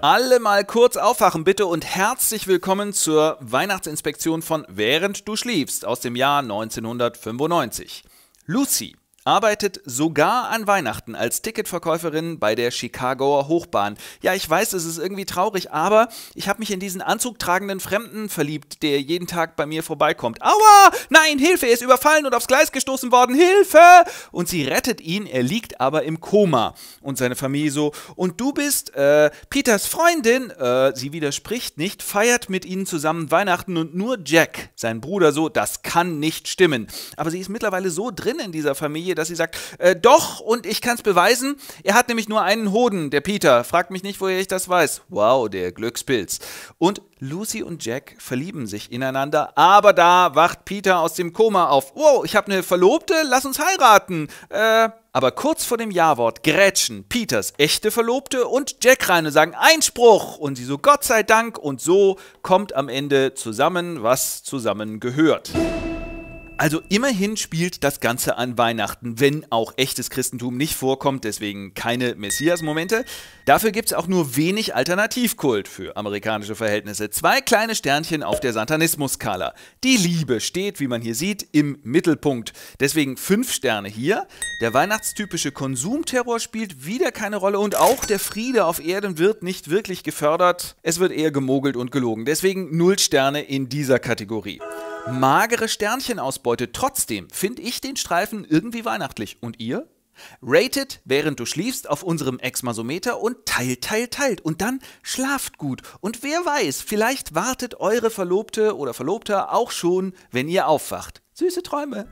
Alle mal kurz aufwachen bitte und herzlich willkommen zur Weihnachtsinspektion von Während du schliefst aus dem Jahr 1995. Lucy arbeitet sogar an Weihnachten als Ticketverkäuferin bei der Chicagoer Hochbahn. Ja, ich weiß, es ist irgendwie traurig, aber ich habe mich in diesen anzugtragenden Fremden verliebt, der jeden Tag bei mir vorbeikommt. Aua! Nein, Hilfe! Er ist überfallen und aufs Gleis gestoßen worden. Hilfe! Und sie rettet ihn, er liegt aber im Koma. Und seine Familie so, und du bist äh, Peters Freundin, äh, sie widerspricht nicht, feiert mit ihnen zusammen Weihnachten und nur Jack, sein Bruder, so, das kann nicht stimmen. Aber sie ist mittlerweile so drin in dieser Familie, dass sie sagt, äh, doch, und ich kann es beweisen, er hat nämlich nur einen Hoden, der Peter. Fragt mich nicht, woher ich das weiß. Wow, der Glückspilz. Und Lucy und Jack verlieben sich ineinander, aber da wacht Peter aus dem Koma auf. Wow, ich habe eine Verlobte, lass uns heiraten. Äh, aber kurz vor dem Ja-Wort grätschen Peters echte Verlobte und Jack rein und sagen Einspruch und sie so Gott sei Dank und so kommt am Ende zusammen, was zusammen gehört. Also immerhin spielt das Ganze an Weihnachten, wenn auch echtes Christentum nicht vorkommt, deswegen keine Messias-Momente. Dafür gibt es auch nur wenig Alternativkult für amerikanische Verhältnisse. Zwei kleine Sternchen auf der satanismus skala Die Liebe steht, wie man hier sieht, im Mittelpunkt. Deswegen fünf Sterne hier. Der weihnachtstypische Konsumterror spielt wieder keine Rolle und auch der Friede auf Erden wird nicht wirklich gefördert. Es wird eher gemogelt und gelogen. Deswegen null Sterne in dieser Kategorie. Magere Sternchen aus Ausbeute. Trotzdem finde ich den Streifen irgendwie weihnachtlich. Und ihr? Rated, während du schliefst, auf unserem Exmasometer und teilt, teilt, teilt. Und dann schlaft gut. Und wer weiß, vielleicht wartet eure Verlobte oder Verlobter auch schon, wenn ihr aufwacht. Süße Träume.